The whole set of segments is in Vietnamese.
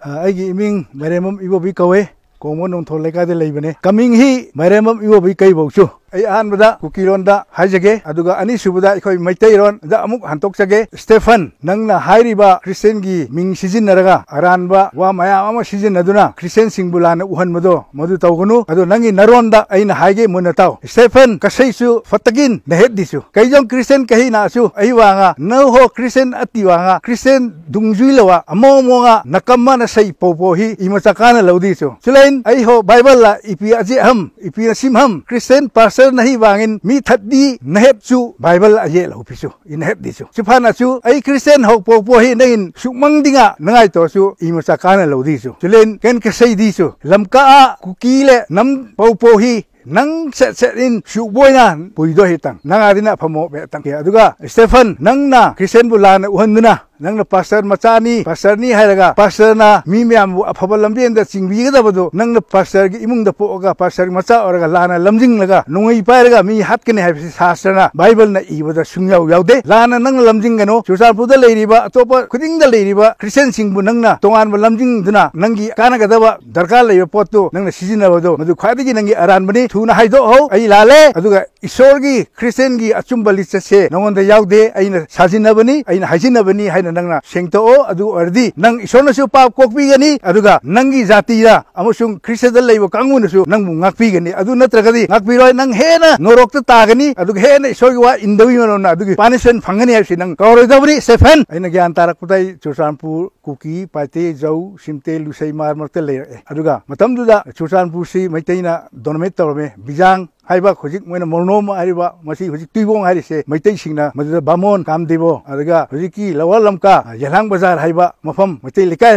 ꯑꯩꯒꯤ ꯏꯃꯤꯡ ꯃꯥꯏꯔꯦꯝꯕꯝ ꯏꯕꯣꯕꯤ ꯀꯧꯋꯦ ꯀꯣꯡꯃꯣꯟ ꯅꯣꯡꯊꯣꯜ ꯂꯩꯀꯥꯏꯗ ꯂꯩꯕꯅꯦ ꯀꯃꯤꯡ ꯍꯤ ꯃꯥꯏꯔꯦꯝꯕꯝ ꯏꯕꯣꯕꯤ ꯀꯩꯕꯧꯁꯨ ꯑꯩ ꯑꯍꯥꯟꯕꯗ ꯀꯨꯀꯤꯔꯣꯟꯗ ꯍꯥꯏꯖꯒꯦ ꯑꯗꯨꯒ ꯑꯅꯤꯁꯨꯕꯗ ꯑꯩꯈꯣꯏ ꯃꯩꯇꯩꯔꯣꯟꯗ ꯑꯃꯨꯛ ꯍꯟꯇꯣꯛꯆꯒꯦ ꯁ꯭ꯇꯦꯐꯟ ꯅꯪꯅ ꯍꯥꯏꯔꯤꯕ ꯈ꯭ꯔꯤꯁꯇꯦꯟꯒꯤ ꯃꯤꯡ ꯁꯤꯖꯤꯟꯅꯔꯒ ꯑꯔꯥꯟꯕ ꯋꯥ ꯃꯌꯥꯝ ꯑꯃ ꯁꯤꯖꯤꯟꯅꯗꯨꯅ ꯈ꯭ꯔꯤꯁꯇꯦꯟꯁꯤꯡꯕꯨ ꯂꯥꯟꯅ ꯎꯍꯟꯕꯗꯣ ꯃꯗꯨ ꯇꯧꯒꯅꯨ ꯑꯗꯣ ꯅꯪꯒꯤ ꯅꯔꯣꯟꯗ ꯑꯩꯅ ꯍꯥꯏꯒꯦ ꯃꯨꯟꯅ ꯇꯥꯎ ꯁ꯭ꯇꯦꯐꯟ ꯀꯁꯩꯁꯨ ꯐꯠꯇꯒꯤꯟ ꯅꯍꯦꯠꯗꯤꯁꯨ ꯀꯩꯖꯣꯡ ꯈ꯭ꯔꯤꯁꯇꯦꯟ ꯀꯍꯤ ꯅꯥꯁꯨ ꯑꯩ ꯋꯥꯉꯥ ꯅꯪ ꯍꯣ ꯈ꯭ꯔꯤꯁꯇꯦꯟ ꯑꯇꯤ ꯋꯥꯉꯥ ꯈ꯭ꯔꯤꯁꯇꯦꯟ ꯗꯨꯡꯖꯨꯏ ꯂꯋꯥ ꯑꯃꯣ ꯃꯣꯉꯥ ꯅꯀꯝꯃ नसै पोपोही इमचाकान लौदीछु चुलैन ऐ हो बाइबल ला इपी अजे हम इपी सिम हम Christian person pastor nahi wangin mi thadi nahet chu bible a ye lo pichu in het dichu chufana chu ai christian ho po po hi nain sukmang dinga nangai to chu i ma sakana lo dichu chulen ken ke sei dichu lamka a kukile nam po po hi nang set set in shu boy na pui do hitang nang adina phamo be tang ke aduga stephen nang na christian bulana uhun na ꯅꯪꯅ pastor ꯃꯆꯥꯅꯤ ꯄꯥꯁꯇꯔꯅꯤ ꯍꯥꯏꯔꯒ ꯄꯥꯁꯇꯔꯅ ꯃꯤ ꯃꯌꯥꯝꯕꯨ ꯑꯐꯕ ꯂꯝꯕꯦꯟꯗ ꯆꯤꯡꯕꯤꯒꯗꯕꯗꯣ ꯅꯪꯅ ꯄꯥꯁꯇꯔꯒꯤ ꯏꯃꯨꯡꯗ ꯄꯣꯛꯑꯒ ꯄꯥꯁꯇꯔꯒꯤ ꯃꯆꯥ ꯑꯣꯏꯔꯒ ꯂꯥꯟꯅ ꯂꯝꯖꯤꯡꯂꯒ ꯅꯣꯡꯃꯩ ꯄꯥꯏꯔꯒ ꯃꯤ ꯍꯥꯠꯀꯅꯤ ꯍꯥꯏꯕꯁꯤ ꯁꯥꯁꯇ꯭ꯔꯅ ꯕꯥꯏꯕꯜꯅ ꯏꯕꯗ ꯁꯨꯡꯌꯥꯎ ꯌꯥꯎꯗꯦ ꯂꯥꯟꯅ ꯅꯪꯅ ꯂꯝꯖꯤꯡꯒꯅꯨ ꯆꯨꯔꯆꯥꯟꯄꯨꯔꯗ ꯂꯩꯔꯤꯕ ꯑꯇꯣꯞꯄ ꯈꯨꯗꯤꯡꯗ ꯂꯩꯔꯤꯕ ꯈ꯭ꯔꯤꯁꯇꯤꯌꯟꯁꯤꯡꯕꯨ ꯅꯪꯅ ꯇꯣꯉꯥꯟꯕ ꯂꯝꯖꯤꯡꯗꯨꯅ ꯅꯪꯒꯤ ꯀꯥꯟꯅꯒꯗꯕ ꯗꯔꯀꯥꯔ ꯂꯩꯕ ꯄꯣꯠꯇꯨ ꯅꯪꯅ ꯁꯤꯖꯤꯟꯅꯕꯗꯣ ꯃꯗꯨ ꯈ꯭ꯋꯥꯏꯗꯒꯤ ꯅꯪꯒꯤ ꯑꯔꯥꯟꯕꯅꯤ ꯊꯨꯅ ꯍꯥꯏꯗꯣꯛꯍꯧ ꯑꯩ ꯂꯥꯜꯂꯦ ꯑꯗꯨꯒ ꯏꯁꯣꯔꯒꯤ ꯈ꯭ꯔꯤꯁꯇꯦꯟꯒꯤ ꯑꯆꯨꯝꯕ ꯂꯤꯆꯠꯁꯦ ꯅꯉꯣꯟꯗ ꯌꯥꯎꯗꯦ ꯑꯩꯅ ꯁꯥꯖꯤꯟꯅꯕꯅꯤ ꯑꯩꯅ ꯍꯥꯏꯖꯤꯟꯅꯕꯅꯤ ꯍꯥꯏꯅ ꯅꯪꯅ ꯁꯦꯡꯇꯣꯛꯑꯣ ꯑꯗꯨ ꯑꯣꯏꯔꯗꯤ ꯅꯪ ꯏꯁꯣꯔꯅꯁꯨ ꯄꯥꯞ ꯀꯣꯛꯄꯤꯒꯅꯤ ꯑꯗꯨꯒ ꯅꯪꯒꯤ ꯖꯥꯇꯤꯗ ꯑꯃꯁꯨꯡ ꯈ꯭ꯔꯤꯁꯇꯗ ꯂꯩꯕ ꯀꯥꯡꯕꯨꯅꯁꯨ ꯅꯪꯕꯨ ꯉꯥꯛꯄꯤꯒꯅꯤ ꯑꯗꯨ ꯅꯠꯇ꯭ꯔꯒꯗꯤ ꯉꯥꯛꯄꯤꯔꯣꯏ ꯅꯪ ꯍꯦꯟꯅ ꯅꯣꯔꯣꯛꯇ ꯇꯥꯒꯅꯤ ꯑꯗꯨꯒ ꯍꯦꯟꯅ ꯏꯁꯣꯔꯒꯤ ꯋꯥ ꯏꯟꯗꯕꯒꯤ ꯃꯔꯝꯅ ꯑꯗꯨꯒꯤ ꯄꯥꯅꯤꯁꯃꯦꯟ ꯐꯪꯒꯅꯤ ꯍꯥꯏꯕꯁꯤ ꯅꯪ ꯀꯧꯔꯣꯏꯗꯕꯅꯤ ꯁꯦꯐꯦꯟ ꯑꯩꯅ ꯒ꯭ꯌꯥꯟ ꯇꯥꯔꯛꯄꯗ ꯆꯨꯔꯆꯥꯟꯄꯨꯔ ꯀꯨꯀꯤ ꯄꯥꯏꯇꯦ ꯖꯧ ꯁꯤꯝꯇꯦ ꯂꯨꯁꯩ ꯃꯥꯔ ꯃꯔꯛꯇ ꯂꯩꯔꯛꯑꯦ ꯑꯗꯨꯒ ꯃꯇꯝꯗꯨꯗ ꯆꯨꯔꯆꯥꯟꯄꯨꯔꯁꯤ ꯃꯩꯇꯩꯅ ꯗꯣꯅꯃꯦꯠ ꯇꯧꯔꯝꯃꯦ ꯕꯤꯖꯥꯡ मोरनोम हाइबा मसी हुजिक तुइबोंग हाइसे मैतै सिंगना मदुदा बामोन लमका यलांग बजार है मफम मई लिकाय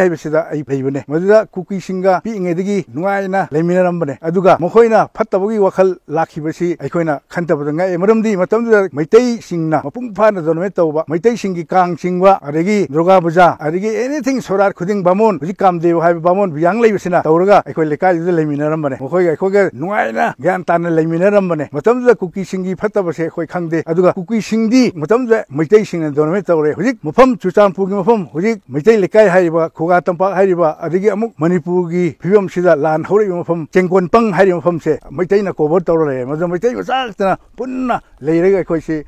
फैबने कुकी वखल लाखिबसी अखोइना मई ngai maramdi matamduda मैतै सिंगना मपुंग फाना सिंगी दुर्गा पूजा अरगी एनीथिंग सोरार खुद बामन कामदेव है बामन बामोन बियांग लैबसिना तौरगा ज्ञान तान लेमिन ꯅꯦꯔꯝꯕꯅꯦ ꯃꯇꯝꯗꯨꯗ ꯀꯨꯀꯤꯁꯤꯡꯒꯤ ꯐꯠꯇꯕꯁꯦ ꯑꯩꯈꯣꯏ ꯈꯪꯗꯦ ꯑꯗꯨꯒ ꯀꯨꯀꯤꯁꯤꯡꯗꯤ ꯃꯇꯝꯗꯨꯗ ꯃꯩꯇꯩꯁꯤꯡꯅ ꯗꯣꯃꯤꯅꯦꯠ ꯇꯧꯔꯦ ꯍꯧꯖꯤꯛ ꯃꯐꯝ ꯆꯨꯔꯥꯆꯥꯟꯄꯨꯔꯒꯤ ꯃꯐꯝ ꯍꯧꯖꯤꯛ ꯃꯩꯇꯩ ꯂꯩꯀꯥꯏ ꯍꯥꯏꯔꯤꯕ ꯈꯨꯒꯥ ꯇꯝꯄꯥꯛ ꯍꯥꯏꯔꯤꯕ ꯑꯗꯒꯤ ꯑꯃꯨꯛ ꯃꯅꯤꯄꯨꯔꯒꯤ ꯐꯤꯕꯝꯁꯤꯗ ꯂꯥꯟ ꯍꯧꯔꯛꯏꯕ ꯃꯐꯝ ꯆꯦꯡꯀꯣꯟꯄꯪ ꯍꯥꯏꯔꯤꯕ ꯃꯐꯝꯁꯦ ꯃꯩꯇꯩꯅ ꯀꯣꯚꯔ ꯇꯧꯔ ꯂꯩꯔꯦ ꯃꯗꯨꯗ ꯃꯩꯇꯩ ꯃꯆꯥ ꯈꯛꯇꯅ ꯄꯨꯟꯅ ꯂꯩꯔꯒ ꯑꯩꯈꯣꯏꯁꯤ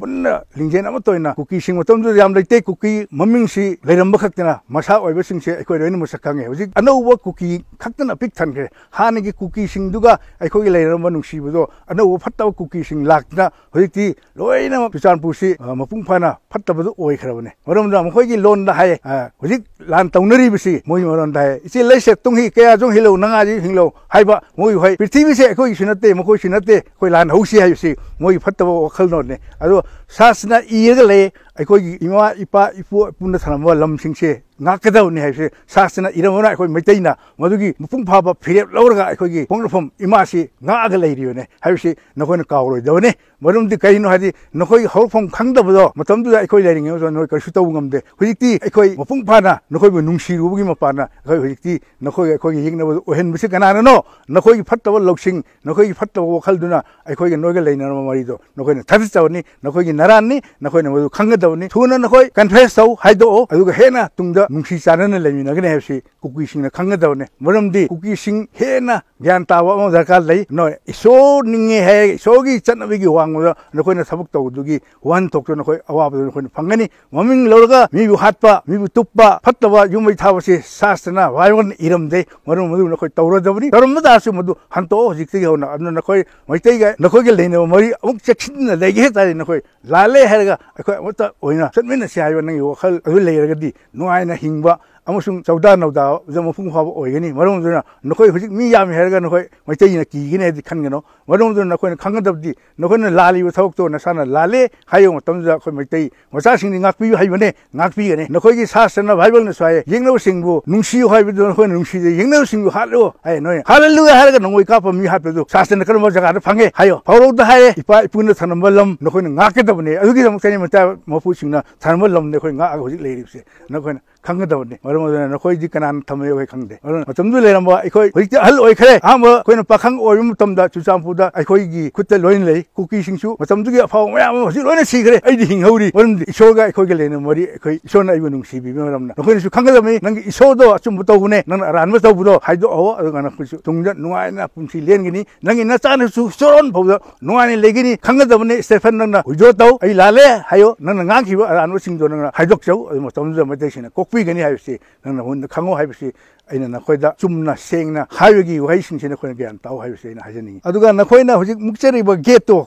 punna lingjen ama toina kuki sing matom du yam leite kuki maming si leiram bakak tena masa oiba sing se ekoi roin musa kange oji anau wa kuki khaktan apik than ge hane ge kuki sing du ga ekoi ge leiram ba nungsi bu do anau wa phatta wa kuki sing lak na hoiti loina pisan pu si mapung phana phatta bu oi khra bane morom da mkhoi gi lon da hai oji lan taunari bi si moi moron da hai isi lai se tung hi ke a jong hilo nanga ji hinglo hai ba moi hoi prithibi se ekoi sinate mkhoi sinate koi lan hausi hai si moi phatta wa khal no ne 啊！就杀死那一夜的雷，还可以一万、一百、一百、一百那什么，那么亲切。ꯉꯥꯛꯀꯗꯕꯅꯤ ꯍꯥꯏꯕꯁꯦ ꯁꯥꯁꯇꯅ ꯏꯔꯝꯕꯅ ꯑꯩꯈꯣꯏ ꯃꯩꯇꯩꯅ ꯃꯗꯨꯒꯤ ꯃꯄꯨꯡ ꯐꯥꯕ ꯐꯤꯔꯦꯞ ꯂꯧꯔꯒ ꯑꯩꯈꯣꯏꯒꯤ ꯍꯣꯡꯂꯛꯐꯝ ꯏꯃꯥꯁꯤ ꯉꯥꯛꯑꯒ ꯂꯩꯔꯤꯕꯅꯤ ꯍꯥꯏꯕꯁꯤ ꯅꯈꯣꯏꯅ ꯀꯥꯎꯔꯣꯏꯗꯕꯅꯤ ꯃꯔꯝꯗꯤ ꯀꯩꯅꯣ ꯍꯥꯏꯗꯤ ꯅꯈꯣꯏ ꯍꯧꯔꯛꯐꯝ ꯈꯪꯗꯕꯗꯣ ꯃꯇꯝꯗꯨꯗ ꯑꯩꯈꯣꯏ ꯂꯩꯔꯤꯉꯩ ꯃꯇꯝꯗ ꯅꯈꯣꯏ ꯀꯔꯤꯁꯨ ꯇꯧꯕ ꯉꯝꯗꯦ ꯍꯧꯖꯤꯛꯇꯤ ꯑꯩꯈꯣꯏ ꯃꯄꯨꯡ ꯐꯥꯅ ꯅꯈꯣꯏꯕꯨ ꯅꯨꯡꯁꯤꯔꯨꯕꯒꯤ ꯃꯄꯥꯟꯅ ꯑꯩꯈꯣꯏ ꯍꯧꯖꯤꯛꯇꯤ ꯅꯈꯣꯏꯒ ꯑꯩꯈꯣꯏꯒꯤ ꯌꯦꯡꯅꯕꯗ ꯑꯣꯏꯍꯟꯕꯁꯤ ꯀꯅꯥꯅꯅꯣ ꯅꯈꯣꯏꯒꯤ ꯐꯠꯇꯕ ꯂꯧꯁꯤꯡ ꯅꯈꯣꯏꯒꯤ ꯐꯠꯇꯕ ꯋꯥꯈꯜꯗꯨꯅ ꯑꯩꯈꯣꯏꯒ ꯅꯣꯏꯒ ꯂꯩꯅꯔꯕ ꯃꯔꯤꯗꯣ ꯅꯈꯣꯏꯅ ꯊꯥꯗꯠꯆꯕꯅꯤ ꯅꯈꯣꯏꯒꯤ ꯅꯔꯥꯟꯅꯤ ꯅꯈꯣꯏꯅ ꯃꯗꯨ ꯈꯪꯒꯗꯕꯅꯤ ꯊꯨꯅ ꯅꯈꯣꯏ ꯀꯟꯐꯦꯁ ꯇꯧ ꯍꯥꯏꯗꯣꯛꯑꯣ ꯑꯗꯨꯒ ꯍꯦꯟꯅ ꯇꯨꯡꯗ nungsi chana lemina gane hepsi kuki singna khanga dawne maramdi kuki sing hena gyan tawa ma darkar lai no iso ninge he iso gi chanabigi wangmo da nakoi na thabuk taw dugi wan tokto nakoi awab da nakoi phangani maming lorga mi bu hatpa mi bu tuppa phattaba yumai thawasi sasna wayon iram dei marum madu nakoi tawra dawni tarum ma dasu madu hanto hojik te gauna amna nakoi maitai ga nakoi ge leine mari amuk chakhin na legi he tari nakoi lale herga akoi mata oina chatmin na si hayo nang yo khal adu leirga di no aina 品は ꯑꯃꯁꯨꯡ ꯆꯧꯗꯥꯅꯧꯗꯥ ꯖꯃ ꯃꯄꯨꯡ ꯐꯥꯕ ꯑꯣꯏꯒꯅꯤ ꯃꯔꯝꯗꯨꯅ ꯅꯈꯣꯏ ꯍꯧꯖꯤꯛ ꯃꯤ ꯌꯥꯝꯃꯤ ꯍꯥꯏꯔꯒ ꯅꯈꯣꯏ ꯃꯩꯇꯩꯅ ꯀꯤꯒꯅꯤ ꯍꯥꯏꯗꯤ ꯈꯟꯒꯅꯣ ꯃꯔꯝꯗꯨꯅ ꯅꯈꯣꯏꯅ ꯈꯪꯒꯗꯕꯗꯤ ꯅꯈꯣꯏꯅ ꯂꯥꯜꯂꯤꯕ ꯊꯕꯛꯇꯣ ꯅꯁꯥꯅ ꯂꯥꯜꯂꯦ ꯍꯥꯏꯕ ꯃꯇꯝꯗ ꯑꯩꯈꯣꯏ ꯃꯩꯇꯩ ꯃꯆꯥꯁꯤꯡꯗꯤ ꯉꯥꯛꯄꯤꯌꯨ ꯍꯥꯏꯕꯅꯦ ꯉꯥꯛꯄꯤꯒꯅꯤ ꯅꯈꯣꯏꯒꯤ ꯁꯥꯁꯇ꯭ꯔꯅ ꯕꯥꯏꯕꯜꯅꯁꯨ ꯍꯥꯏꯌꯦ ꯌꯦꯡꯅꯕꯁꯤꯡꯕꯨ ꯅꯨꯡꯁꯤꯌꯨ ꯍꯥꯏꯕꯗꯨ ꯅꯈꯣꯏꯅ ꯅꯨꯡꯁꯤꯗꯦ ꯌꯦꯡꯅꯕꯁꯤꯡꯕꯨ ꯍꯥꯠꯂꯨ ꯍꯥꯏ ꯅꯣꯏ ꯍꯥꯠꯍꯜꯂꯨ ꯍꯥꯏꯔꯒ ꯅꯣꯡꯃꯩ ꯀꯥꯞꯄ ꯃꯤ ꯍꯥꯠꯄꯗꯨ ꯁꯥꯁꯇ꯭ꯔꯅ ꯀꯔꯝꯕ ꯖꯒꯥꯗ ꯐꯪꯉꯦ ꯍꯥꯏꯌꯣ ꯄꯥꯎꯔꯧꯗ ꯍꯥꯏꯔꯦ ꯏꯄꯥ ꯏꯄꯨꯅ ꯊꯝꯂꯝꯕ ꯂꯝ ꯅꯈꯣꯏꯅ ꯉꯥꯛꯀꯗꯕꯅꯤ ꯑꯗꯨꯒꯤꯗꯃꯛꯇꯅꯤ ꯃꯆꯥ ꯃꯄꯨꯁꯤꯡꯅ ꯊꯝꯂꯝꯕ ꯂꯝꯅꯤ ꯑꯩꯈꯣꯏ ꯉꯥꯛꯑꯒ ꯍꯧꯖꯤꯛ ꯂꯩꯔꯤꯕꯁꯦ ꯅꯈꯣꯏꯅ ꯈꯪꯒꯗꯕꯅꯤ ꯃꯔꯝ ꯃꯔꯝ ꯑꯩꯈꯣꯏꯗꯤ ꯀꯅꯥꯅ ꯊꯝꯃꯦ ꯈꯪꯗꯦ ꯑꯗꯨꯅ ꯃꯇꯝꯗꯨ ꯂꯩꯔꯝꯕ ꯑꯩꯈꯣꯏ ꯍꯧꯖꯤꯛꯇꯤ ꯑꯍꯜ ꯑꯣꯏꯈ꯭ꯔꯦ ꯑꯍꯥꯟꯕ ꯑꯩꯈꯣꯏꯅ ꯄꯥꯈꯪ ꯑꯣꯏꯕ ꯃꯇꯝꯗ ꯆꯨꯔꯆꯥꯟꯄꯨꯔꯗ ꯑꯩꯈꯣꯏꯒꯤ ꯈꯨꯠꯇ ꯂꯣꯏꯅ ꯂꯩ ꯀꯨꯀꯤꯁꯤꯡꯁꯨ ꯃꯇꯝꯗꯨꯒꯤ ꯑꯐꯥꯎꯕ ꯃꯌꯥꯝ ꯑꯃ ꯍꯧꯖꯤꯛ ꯂꯣꯏꯅ ꯁꯤꯈ꯭ꯔꯦ ꯑꯩꯗꯤ ꯍꯤꯡꯍꯧꯔꯤ ꯃꯔꯝꯗꯤ ꯏꯁꯣꯔꯒ ꯑꯩꯈꯣꯏꯒ ꯂꯩꯅ ꯃꯔꯤ ꯑꯩꯈꯣꯏ ꯏꯁꯣꯔꯅ ꯑꯩꯕꯨ ꯅꯨꯡꯁꯤꯕꯤꯕ ꯃꯔꯝꯅ ꯅꯈꯣꯏꯅꯁꯨ ꯈꯪꯒꯗꯕꯅꯤ ꯅꯪꯒꯤ ꯏꯁꯣꯔꯗꯣ ꯑꯆꯨꯝꯕ ꯇꯧꯕꯅꯦ ꯅꯪꯅ ꯑꯔꯥꯟꯕ ꯇꯧꯕꯗꯣ ꯍꯥꯏꯗꯣꯛꯑꯣ ꯑꯗꯨꯒ ꯅꯈꯣꯏꯁꯨ ꯇꯨꯡꯗ ꯅꯨꯡꯉꯥꯏꯅ ꯄꯨꯟꯁꯤ ꯂꯦꯟꯒꯅꯤ ꯅꯪꯒꯤ ꯅꯆꯥꯅꯁꯨ ꯆꯣꯔꯣꯟ ꯐꯥꯎꯗ ꯅꯨꯡꯉꯥꯏꯅ ꯂꯩꯒꯅꯤ ꯈꯪꯒꯗꯕꯅꯤ ꯁ꯭ꯇꯦꯐꯟ ꯅꯪꯅ ꯍꯨꯏꯗꯣ ꯇꯧ ꯑꯩ ꯂꯥꯜꯂꯦ ꯍꯥꯏꯌꯣ ꯅꯪꯅ ꯉꯥꯡꯈꯤꯕ ꯑꯔꯥꯟꯕꯁꯤꯡꯗꯣ ꯅꯪꯅ ꯍꯥꯏꯗꯣꯛꯆꯧ ꯑꯗꯨ ꯃꯇꯝꯗꯨꯗ ꯃꯩꯇꯩꯁꯤꯡꯅ ꯀꯣꯛꯄꯤꯒꯅꯤ ꯍꯥꯏꯕꯁꯤ nā nā hōn kāngō hāiwa shī ā na khoi dā tsum nā, sēng nā ḵāyō ki wāi shīng shī khoi nā kēyān tāho hāiwa shī ā yī na hāyō nīngi adhū kā nā khoi nā hō shīg mūksarī bā gētō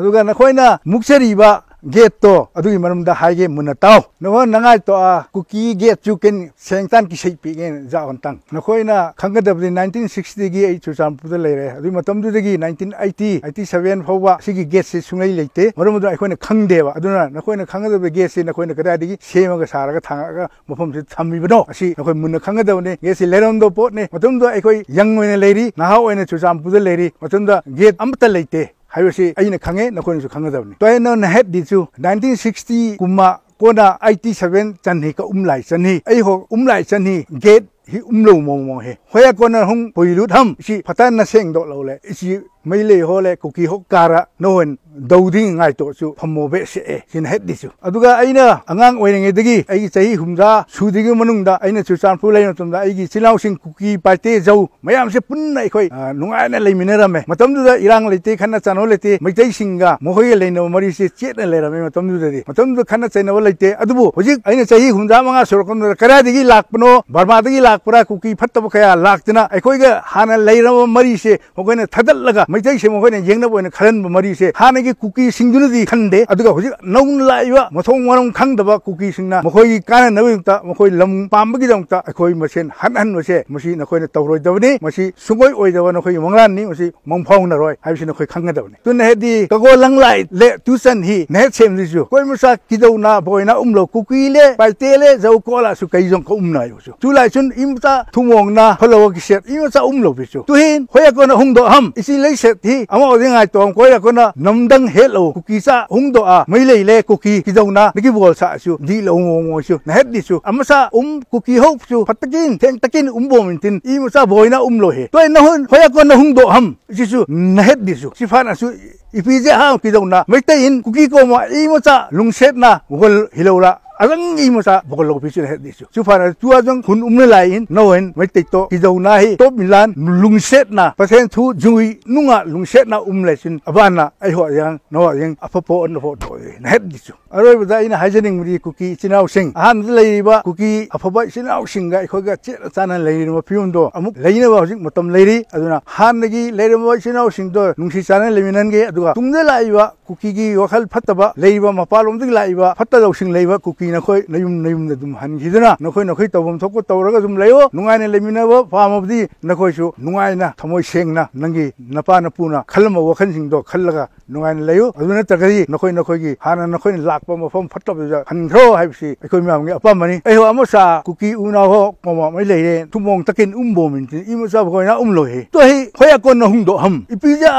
qatāi khoi ki gate to adu maram da hai ge mun taw no nangai to a cookie gate chu ken sengtan ki sei pi gen ja on tang no khoi na khanga da 1960 gi ai chu sam pu da le re adu matam du de gi 1980 87 phau ba si gi gate se sungai le te maram da khoi na khang de ba adu na no khoi na khanga da gate se na khoi na kada di gi sema ga sara ga thang ga mafam se tham bi no asi no khoi mun khanga da ne gate se le ron do po ne matam da khoi yang ne le ri na ha oi na chu sam pu da le ri matam da gate am ta le te ꯍꯥꯏꯕꯁꯤ ꯑꯩꯅ ꯈꯪꯉꯦ ꯅꯈꯣꯏꯅꯁꯨ ꯈꯪꯒꯗꯕꯅꯤ ꯇꯣꯏꯅ ꯍꯦꯠ ꯗꯤꯁꯨ nineteen sixty ꯀꯨꯝꯃ ꯀꯣꯟꯅ ꯑꯩꯠꯇꯤ ꯁꯕꯦꯟ ꯆꯟꯍꯤ ꯀ ꯎꯝꯂꯥꯏ चन्ही ꯑꯩ ꯍꯣ ꯎꯝꯂꯥꯏ चन्ही ꯒꯦꯠ hi umlo mo mo he hoya kona hung poilut ham si phata na seng do lo le si mấy lì hồ lệ cục kỳ hốc cà ra nó hồn đầu tiên ngài tổ chú hầm mô bệ sẽ xin hết đi chú à đúng cái nè anh ngang quay này đi ấy cái hôm ra chú đi của mình đó anh nè chú san phu lên nó tầm đó cái xin lao xin cục kỳ bài tê dâu mấy em sẽ bún này khơi nung ai này lấy mình ra mày mà tầm đó irang lấy tê khăn chăn nó lấy tê mấy cái xin cả, mồ hôi lấy nó mới sẽ chết này lấy ra mày mà tầm đó đi mà tầm đó khăn chăn nó lấy tê à bố, bộ chứ anh nè cái hôm ra mà ngã sổ con cái ra đi lạc bno barma đi lạc pura cục kỳ phát tập khai lạc thế na cái cái cái hàn lấy ra mới sẽ hôm nay thắt lगा मैतै सेमखोने यंगन खरन मरी से हाने की कुकी सिंगुनदी खंदे अदुगा होजि नौन लाइवा मथों वरम खंगदबा कुकी सिंगना मखोई कान नबुता मखोई लम पामबगी दंगता अखोई मसेन हन हन मसे मसी नखोई तौरोइदबनी मसी सुगोई ओइदबा नखोई मंगलान नि मसी मंफाउ नरोय हाइसि नखोई खंगदबनी तुन हेदी कगो लंग लाई ले तुसन ही ने सेम लिजु कोई मसा किदौ ना बोइना उमलो कुकी ले पाइतेले जौ कोला सु कई जों को उमना योसु तुलाई सुन इमता थुमोंग ना फलोवा किसेट इमसा उमलो बिसु तुहिन होया कोन हुंगदो हम इसी ले set hi amo oding ai tong koi akona namdang hello kuki sa hungdo a mai lei le kuki kidona niki bol sa su di lo ngo ngo su na het di su amasa um kuki hop tin patakin teng tin um bom tin i musa na um lo he toi na hon hoya ko na độ ham ji su na het di su sifana su ipi je ha kidona mai ta in mà ko mo i musa lungset na gol hilola arang ngi ma sa bokol lok picture he disu chu phana chu ajang hun umne lai in no hen mai tek to ki dau na hi top milan lung set na pasen thu jui nunga lung set na umle sin eh, na, ai ho yang no yang apapo on ho to na he disu aroi bada ina haijening muri kuki chinau sing han lai ba kuki apabai chinau sing ga khoi ga che chana lai ma pium do amuk lai na ba hojik matam lai ri aduna han gi lai ma chinau sing do nungsi chana le minan ge aduga tumde lai ba kuki gi wakhal phatta ba lai ba mapalom dik lai ba phatta dau sing lai ba kuki ꯅꯨꯡꯇꯤꯒꯤ ꯅꯈꯣꯏ ꯅꯌꯨꯝ ꯅꯌꯨꯝꯗ ꯑꯗꯨꯝ ꯍꯟꯈꯤꯗꯨꯅ ꯅꯈꯣꯏ ꯅꯈꯣꯏ ꯇꯧꯐꯝ ꯊꯣꯛꯄ ꯇꯧꯔꯒ ꯑꯗꯨꯝ ꯂꯩꯌꯣ ꯅꯨꯡꯉꯥꯏꯅ ꯂꯩꯃꯤꯟꯅꯕ ꯄꯥꯝꯃꯕꯗꯤ ꯅꯈꯣꯏꯁꯨ ꯅꯨꯡꯉꯥꯏꯅ ꯊꯃꯣꯏ ꯁꯦꯡꯅ ꯅꯪꯒꯤ ꯅꯄꯥ ꯅꯄꯨꯅ ꯈꯜꯂꯝꯕ ꯋꯥꯈꯜꯁꯤꯡꯗꯣ ꯈꯜꯂꯒ ꯅꯨꯡꯉꯥꯏꯅ ꯂꯩꯌꯨ ꯑꯗꯨ ꯅꯠꯇ꯭ꯔꯒꯗꯤ ꯅꯈꯣꯏ ꯅꯈꯣꯏꯒꯤ ꯍꯥꯟꯅ ꯅꯈꯣꯏꯅ ꯂꯥꯛꯄ ꯃꯐꯝ ꯐꯠꯇꯕꯗꯨꯗ ꯍꯟꯈ꯭ꯔꯣ ꯍꯥꯏꯕꯁꯤ ꯑꯩꯈꯣꯏ ꯃꯌꯥꯝꯒꯤ ꯑꯄꯥꯝꯕꯅꯤ ꯑꯩꯍꯣ ꯑꯃꯁꯥ ꯀꯨꯀꯤ ꯎꯅꯥꯍꯣ ꯀꯣꯃꯥ ꯃꯩ ꯂꯩꯔꯦ ꯊꯨꯃꯣꯡ ꯇꯀꯤꯟ ꯎꯝꯕꯣꯃꯤꯟ ꯏꯃꯆꯥ ꯕꯈꯣꯏꯅ ꯎꯝꯂꯣꯏ ꯇꯣꯍꯤ ꯈꯣꯏ ꯑꯀꯣꯟ ꯅꯍꯨꯡꯗꯣ ꯍꯝ ꯏꯄꯤꯖꯥ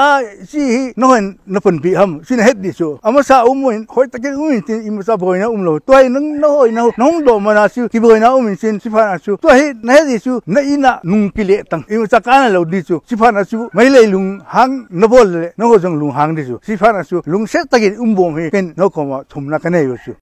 ꯁꯤ ꯅꯍꯣꯏ ꯅꯄꯟ ꯄꯤ ꯍꯝ ꯁꯤꯅ ꯍꯦꯠ ꯗꯤꯁꯨ ꯑꯃꯁꯥ ꯎꯝꯃꯣꯏ ꯈꯣꯏ ꯇꯀꯤꯟ ꯎꯝꯃꯤꯟ ꯏꯃꯆꯥ ꯕꯈꯣꯏꯅ ꯎꯝꯂꯣꯏ ꯇꯣꯍꯤ nung no oi no nong do mana su ki boi na umin sin si phana su to he na he su na ina nung pile tang i cha kana lo di su si phana su mai lei lung hang no bol le no go jong lung hang di su si phana su lung set ta gi um bom he ken no ko ma thum na ka ne yo su